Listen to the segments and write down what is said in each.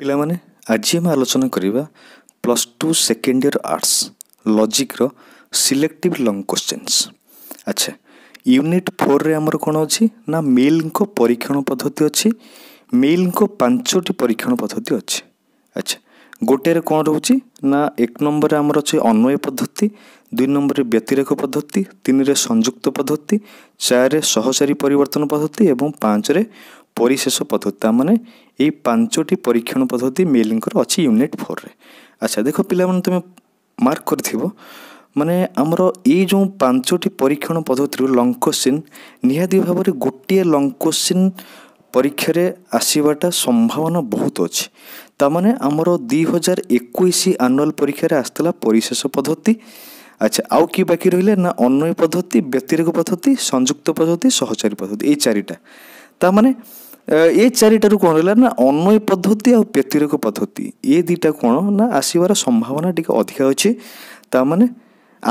ପିଲାମାନେ ଆଜି ଆମେ ଆଲୋଚନା କରିବା plus two second year arts ଲଜିକ୍ର ସିଲେକ୍ଟିଭ୍ ଲଙ୍ଗ୍ କ୍ୱେଶ୍ଚିନ୍ସ ଆଚ୍ଛା ୟୁନିଟ୍ ଫୋର୍ରେ ଆମର କ'ଣ ଅଛି ନା ମିଲ୍ଙ୍କ ପରୀକ୍ଷଣ ପଦ୍ଧତି ଅଛି ମିଲ୍ଙ୍କ ପାଞ୍ଚଟି ପରୀକ୍ଷଣ ପଦ୍ଧତି ଅଛି ଆଚ୍ଛା ଗୋଟିଏରେ କ'ଣ ରହୁଛି ନା ଏକ ନମ୍ବରରେ ଆମର ଅଛି ଅନ୍ୱୟ ପଦ୍ଧତି ଦୁଇ ନମ୍ବରରେ ବ୍ୟତିରେକ ପଦ୍ଧତି ତିନିରେ ସଂଯୁକ୍ତ ପଦ୍ଧତି ଚାରିରେ ସହଚାରୀ ପରିବର୍ତ୍ତନ ପଦ୍ଧତି ଏବଂ ପାଞ୍ଚରେ পরিশেষ পদ্ধতি তার মানে এই পাঁচটি পরীক্ষণ পদ্ধতি মেলিঙ্কর অছি ইউনিট ফোর্রে আচ্ছা দেখো পিলামানে তুমি মার্ক করিথিব মানে আমার এই যে পাঁচটি পরীক্ষণ পদ্ধতির লং কোশ্চিন নিহাতি ভাবে গোটিয়ে লং কোশ্চিন পরীক্ষার আসবাটা সম্ভাবনা বহুত অছে অছি মানে আমার দুই হাজার একুশ আনুয়াল পরীক্ষার আসলা পরিশেষ পদ্ধতি আচ্ছা আউ কি বাকি রহলে না অন্বয় পদ্ধতি ব্যতিরেক পদ্ধতি সংযুক্ত পদ্ধতি সহচারী পদ্ধতি এই চারিটা তার মানে ଏ ଚାରିଟାରୁ କ'ଣ ରହିଲା ନା ଅନ୍ୟ ପଦ୍ଧତି ଆଉ ବ୍ୟତିରେକ ପଦ୍ଧତି ଏ ଦୁଇଟା କ'ଣ ନା ଆସିବାର ସମ୍ଭାବନା ଟିକେ ଅଧିକା ଅଛି ତାମାନେ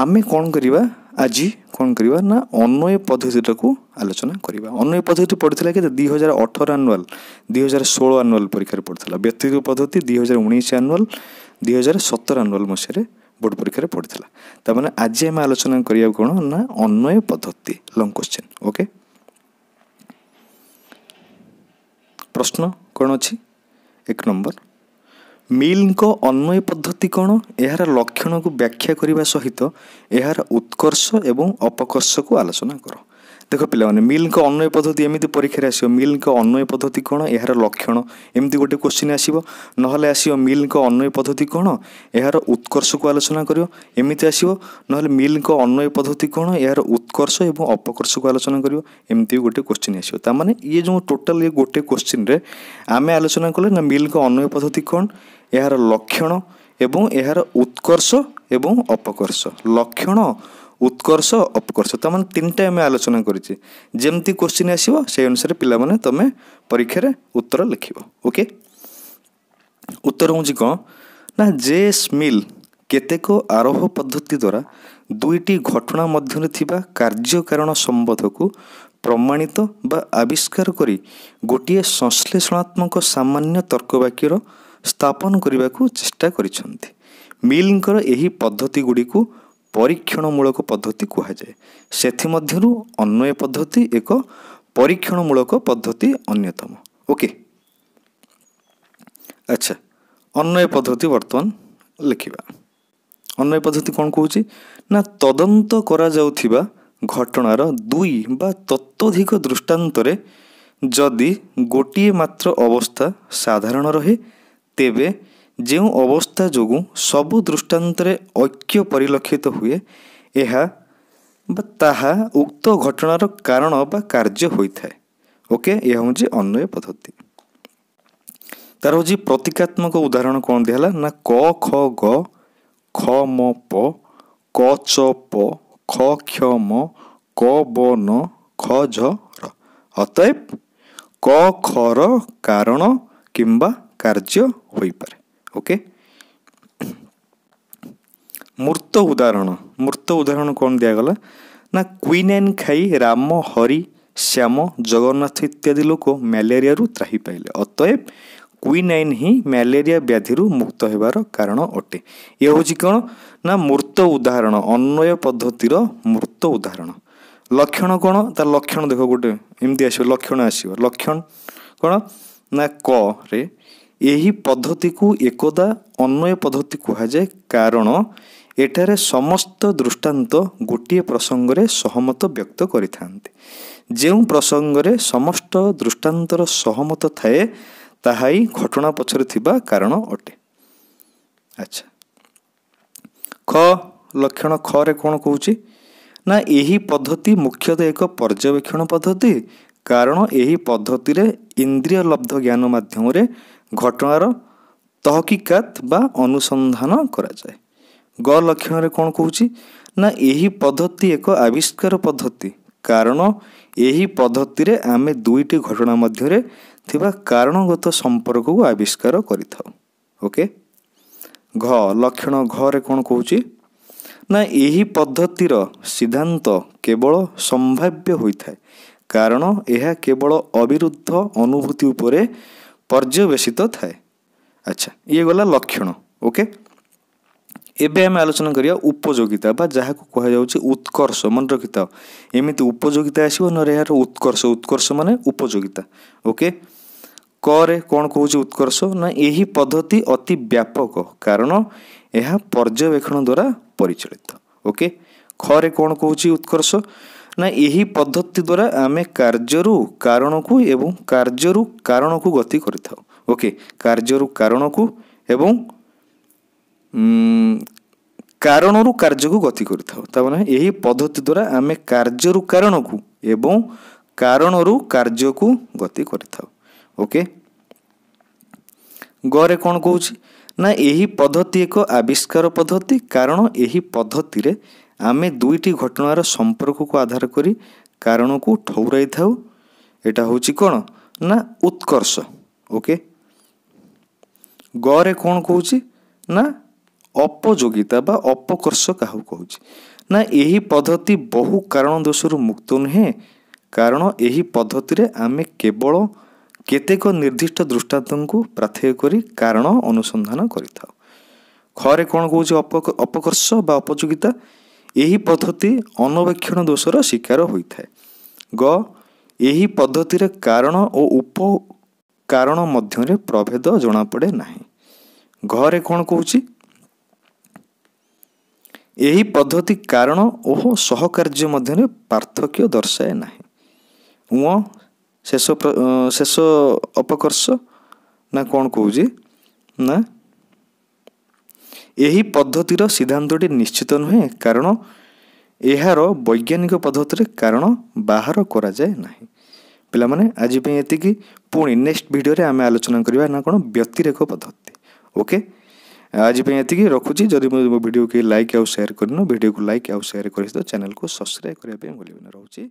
ଆମେ କ'ଣ କରିବା ଆଜି କ'ଣ କରିବା ନା ଅନ୍ୟ ପଦ୍ଧତିଟାକୁ ଆଲୋଚନା କରିବା ଅନ୍ୱୟ ପଦ୍ଧତି ପଡ଼ିଥିଲା କେତେ ଦୁଇ ହଜାର ଅଠର ଆନୁଆଲ୍ ଦୁଇ ହଜାର ଷୋହଳ ଆନୁଆଲ୍ ପରୀକ୍ଷାରେ ପଡ଼ିଥିଲା ବ୍ୟତିରେକ ପଦ୍ଧତି ଦୁଇ ହଜାର ଉଣେଇଶ ଆନୁଆଲ୍ ଦୁଇ ହଜାର ସତର ଆନୁଆଲ୍ ମସିହାରେ ବୋର୍ଡ଼ ପରୀକ୍ଷାରେ ପଡ଼ିଥିଲା ତାମାନେ ଆଜି ଆମେ ଆଲୋଚନା କରିବା କ'ଣ ନା ଅନ୍ୟ ପଦ୍ଧତି ଲଙ୍ଗ୍ କୋଶ୍ଚିନ୍ ଓକେ ପ୍ରଶ୍ନ କ'ଣ ଅଛି ଏକ ନମ୍ବର ମିଲ୍ଙ୍କ ଅନ୍ୱୟ ପଦ୍ଧତି କ'ଣ ଏହାର ଲକ୍ଷଣକୁ ବ୍ୟାଖ୍ୟା କରିବା ସହିତ ଏହାର ଉତ୍କର୍ଷ ଏବଂ ଅପକର୍ଷକୁ ଆଲୋଚନା କର देख पहिला मल्को अन्वय पद्धति एमति परीक्षा आस्यो मल्को अन्वय पद्धति कन्ट्राहार लक्षण गोटे एमि गएश्चिन् आस आस म अन्वय पद्धति कन यहाँ उत्कर्षको आलोचनामिति आस म अन्वय पद्धति कन यहाँ उत्कर्ष ए अपकर्षको आलोचना गोटे क्वेश्चन ये जो ये गोटे क्वेश्चन क्वन आमे आलोचना कले म अन्वय पद्धति कन यहाँ लक्षण एवं एउटा उत्कर्ष एवं अपकर्ष लक्षण ଉତ୍କର୍ଷ ଅପକର୍ଷ ତାମାନେ ତିନିଟା ଆମେ ଆଲୋଚନା କରିଛେ ଯେମିତି କୋଶ୍ଚିନ୍ ଆସିବ ସେଇ ଅନୁସାରେ ପିଲାମାନେ ତୁମେ ପରୀକ୍ଷାରେ ଉତ୍ତର ଲେଖିବ ଓକେ ଉତ୍ତର ହେଉଛି କ'ଣ ନା ଜେ ସ୍ମିଲ୍ କେତେକ ଆରୋହ ପଦ୍ଧତି ଦ୍ୱାରା ଦୁଇଟି ଘଟଣା ମଧ୍ୟରେ ଥିବା କାର୍ଯ୍ୟକାରଣ ସମ୍ବନ୍ଧକୁ ପ୍ରମାଣିତ ବା ଆବିଷ୍କାର କରି ଗୋଟିଏ ସଂଶ୍ଳେଷଣାତ୍ମକ ସାମାନ୍ୟ ତର୍କବାକ୍ୟର ସ୍ଥାପନ କରିବାକୁ ଚେଷ୍ଟା କରିଛନ୍ତି ମିଲ୍ଙ୍କର ଏହି ପଦ୍ଧତି ଗୁଡ଼ିକୁ ପରୀକ୍ଷଣମୂଳକ ପଦ୍ଧତି କୁହାଯାଏ ସେଥିମଧ୍ୟରୁ ଅନ୍ୱୟ ପଦ୍ଧତି ଏକ ପରୀକ୍ଷଣମୂଳକ ପଦ୍ଧତି ଅନ୍ୟତମ ଓକେ ଆଚ୍ଛା ଅନ୍ୱୟ ପଦ୍ଧତି ବର୍ତ୍ତମାନ ଲେଖିବା ଅନ୍ୱୟ ପଦ୍ଧତି କ'ଣ କହୁଛି ନା ତଦନ୍ତ କରାଯାଉଥିବା ଘଟଣାର ଦୁଇ ବା ତତ୍ୱଧିକ ଦୃଷ୍ଟାନ୍ତରେ ଯଦି ଗୋଟିଏ ମାତ୍ର ଅବସ୍ଥା ସାଧାରଣ ରହେ ତେବେ ଯେଉଁ ଅବସ୍ଥା ଯୋଗୁଁ ସବୁ ଦୃଷ୍ଟାନ୍ତରେ ଐକ୍ୟ ପରିଲକ୍ଷିତ ହୁଏ ଏହା ବା ତାହା ଉକ୍ତ ଘଟଣାର କାରଣ ବା କାର୍ଯ୍ୟ ହୋଇଥାଏ ଓକେ ଏହା ହେଉଛି ଅନ୍ୟ ପଦ୍ଧତି ତା'ର ହେଉଛି ପ୍ରତୀକାତ୍ମକ ଉଦାହରଣ କ'ଣ ଦିଆହେଲା ନା କ ଖ ଗ ଖ ମ ପ କ ଚ ପ ଖ କ୍ଷ ମ କ ବ ନ ଖ ଝ ର ଅତଏବ କ ଖର କାରଣ କିମ୍ବା କାର୍ଯ୍ୟ ହୋଇପାରେ ଓକେ ମୂର୍ତ୍ତ ଉଦାହରଣ ମୂର୍ତ୍ତ ଉଦାହରଣ କ'ଣ ଦିଆଗଲା ନା କ୍ୱିନ୍ ଆଣ୍ଡ ଖାଇ ରାମ ହରି ଶ୍ୟାମ ଜଗନ୍ନାଥ ଇତ୍ୟାଦି ଲୋକ ମ୍ୟାଲେରିଆରୁ ତ୍ରାହି ପାଇଲେ ଅତଏବ କ୍ୱିନ୍ ଆଇନ୍ ହିଁ ମ୍ୟାଲେରିଆ ବ୍ୟାଧିରୁ ମୁକ୍ତ ହେବାର କାରଣ ଅଟେ ଏ ହେଉଛି କ'ଣ ନା ମୂର୍ତ୍ତ ଉଦାହରଣ ଅନ୍ୱୟ ପଦ୍ଧତିର ମୂର୍ତ୍ତ ଉଦାହରଣ ଲକ୍ଷଣ କ'ଣ ତା ଲକ୍ଷଣ ଦେଖ ଗୋଟେ ଏମିତି ଆସିବ ଲକ୍ଷଣ ଆସିବ ଲକ୍ଷଣ କ'ଣ ନା କରେ ଏହି ପଦ୍ଧତିକୁ ଏକଦା ଅନ୍ୱୟ ପଦ୍ଧତି କୁହାଯାଏ କାରଣ ଏଠାରେ ସମସ୍ତ ଦୃଷ୍ଟାନ୍ତ ଗୋଟିଏ ପ୍ରସଙ୍ଗରେ ସହମତ ବ୍ୟକ୍ତ କରିଥାନ୍ତି ଯେଉଁ ପ୍ରସଙ୍ଗରେ ସମସ୍ତ ଦୃଷ୍ଟାନ୍ତର ସହମତ ଥାଏ ତାହା ହିଁ ଘଟଣା ପଛରେ ଥିବା କାରଣ ଅଟେ ଆଚ୍ଛା ଖ ଲକ୍ଷଣ ଖରେ କ'ଣ କହୁଛି ନା ଏହି ପଦ୍ଧତି ମୁଖ୍ୟତଃ ଏକ ପର୍ଯ୍ୟବେକ୍ଷଣ ପଦ୍ଧତି କାରଣ ଏହି ପଦ୍ଧତିରେ ଇନ୍ଦ୍ରିୟଲବ୍ଧ ଜ୍ଞାନ ମାଧ୍ୟମରେ ଘଟଣାର ତହକିକାତ ବା ଅନୁସନ୍ଧାନ କରାଯାଏ ଗ ଲକ୍ଷଣରେ କ'ଣ କହୁଛି ନା ଏହି ପଦ୍ଧତି ଏକ ଆବିଷ୍କାର ପଦ୍ଧତି କାରଣ ଏହି ପଦ୍ଧତିରେ ଆମେ ଦୁଇଟି ଘଟଣା ମଧ୍ୟରେ ଥିବା କାରଣଗତ ସମ୍ପର୍କକୁ ଆବିଷ୍କାର କରିଥାଉ ଓକେ ଘ ଲକ୍ଷଣ ଘରେ କ'ଣ କହୁଛି ନା ଏହି ପଦ୍ଧତିର ସିଦ୍ଧାନ୍ତ କେବଳ ସମ୍ଭାବ୍ୟ ହୋଇଥାଏ କାରଣ ଏହା କେବଳ ଅବିରୁଦ୍ଧ ଅନୁଭୂତି ଉପରେ ପର୍ଯ୍ୟବେସିତ ଥାଏ ଆଚ୍ଛା ଇଏ ଗଲା ଲକ୍ଷଣ ଓକେ ଏବେ ଆମେ ଆଲୋଚନା କରିବା ଉପଯୋଗିତା ବା ଯାହାକୁ କୁହାଯାଉଛି ଉତ୍କର୍ଷ ମନେ ରଖିଥାଅ ଏମିତି ଉପଯୋଗିତା ଆସିବ ନହେଲେ ଏହାର ଉତ୍କର୍ଷ ଉତ୍କର୍ଷ ମାନେ ଉପଯୋଗିତା ଓକେ କରେ କ'ଣ କହୁଛି ଉତ୍କର୍ଷ ନା ଏହି ପଦ୍ଧତି ଅତି ବ୍ୟାପକ କାରଣ ଏହା ପର୍ଯ୍ୟବେକ୍ଷଣ ଦ୍ୱାରା ପରିଚାଳିତ ଓକେ ଖରେ କ'ଣ କହୁଛି ଉତ୍କର୍ଷ ନା ଏହି ପଦ୍ଧତି ଦ୍ୱାରା ଆମେ କାର୍ଯ୍ୟରୁ କାରଣକୁ ଏବଂ କାର୍ଯ୍ୟରୁ କାରଣକୁ ଗତି କରିଥାଉ ଓକେ କାର୍ଯ୍ୟରୁ କାରଣକୁ ଏବଂ କାରଣରୁ କାର୍ଯ୍ୟକୁ ଗତି କରିଥାଉ ତାମାନେ ଏହି ପଦ୍ଧତି ଦ୍ୱାରା ଆମେ କାର୍ଯ୍ୟରୁ କାରଣକୁ ଏବଂ କାରଣରୁ କାର୍ଯ୍ୟକୁ ଗତି କରିଥାଉ ଓକେ ଗରେ କ'ଣ କହୁଛି ନା ଏହି ପଦ୍ଧତି ଏକ ଆବିଷ୍କାର ପଦ୍ଧତି କାରଣ ଏହି ପଦ୍ଧତିରେ ଆମେ ଦୁଇଟି ଘଟଣାର ସମ୍ପର୍କକୁ ଆଧାର କରି କାରଣକୁ ଠଉରାଇଥାଉ ଏଇଟା ହେଉଛି କ'ଣ ନା ଉତ୍କର୍ଷ ଓକେ ଗରେ କ'ଣ କହୁଛି ନା ଅପଯୋଗିତା ବା ଅପକର୍ଷ କାହାକୁ କହୁଛି ନା ଏହି ପଦ୍ଧତି ବହୁ କାରଣ ଦୋଷରୁ ମୁକ୍ତ ନୁହେଁ କାରଣ ଏହି ପଦ୍ଧତିରେ ଆମେ କେବଳ କେତେକ ନିର୍ଦ୍ଦିଷ୍ଟ ଦୃଷ୍ଟାନ୍ତଙ୍କୁ ପ୍ରାର୍ଥୀୟ କରି କାରଣ ଅନୁସନ୍ଧାନ କରିଥାଉ ଖରେ କ'ଣ କହୁଛି ଅପକର୍ଷ ବା ଅପଯୋଗିତା ଏହି ପଦ୍ଧତି ଅନବେକ୍ଷଣ ଦୋଷର ଶିକାର ହୋଇଥାଏ ଗ ଏହି ପଦ୍ଧତିରେ କାରଣ ଓ ଉପ କାରଣ ମଧ୍ୟରେ ପ୍ରଭେଦ ଜଣାପଡ଼େ ନାହିଁ ଘରେ କ'ଣ କହୁଛି ଏହି ପଦ୍ଧତି କାରଣ ଓ ସହକାର୍ଯ୍ୟ ମଧ୍ୟରେ ପାର୍ଥକ୍ୟ ଦର୍ଶାଏ ନାହିଁ ଉଁ ଶେଷ ଶେଷ ଅପକର୍ଷ ନା କ'ଣ କହୁଛି ନା ଏହି ପଦ୍ଧତିର ସିଦ୍ଧାନ୍ତଟି ନିଶ୍ଚିତ ନୁହେଁ କାରଣ ଏହାର ବୈଜ୍ଞାନିକ ପଦ୍ଧତିରେ କାରଣ ବାହାର କରାଯାଏ ନାହିଁ ପିଲାମାନେ ଆଜି ପାଇଁ ଏତିକି ପୁଣି ନେକ୍ସଟ ଭିଡ଼ିଓରେ ଆମେ ଆଲୋଚନା କରିବା ନା କ'ଣ ବ୍ୟତିରେକ ପଦ୍ଧତି ଓକେ ଆଜି ପାଇଁ ଏତିକି ରଖୁଛି ଯଦି ମୁଁ ଭିଡ଼ିଓ କେହି ଲାଇକ୍ ଆଉ ସେୟାର କରିନୁ ଭିଡ଼ିଓକୁ ଲାଇକ୍ ଆଉ ସେୟାର କରିଛି ତ ଚ୍ୟାନେଲକୁ ସବସ୍କ୍ରାଇବ୍ କରିବା ପାଇଁ ଭୁଲିବିନି ରହୁଛି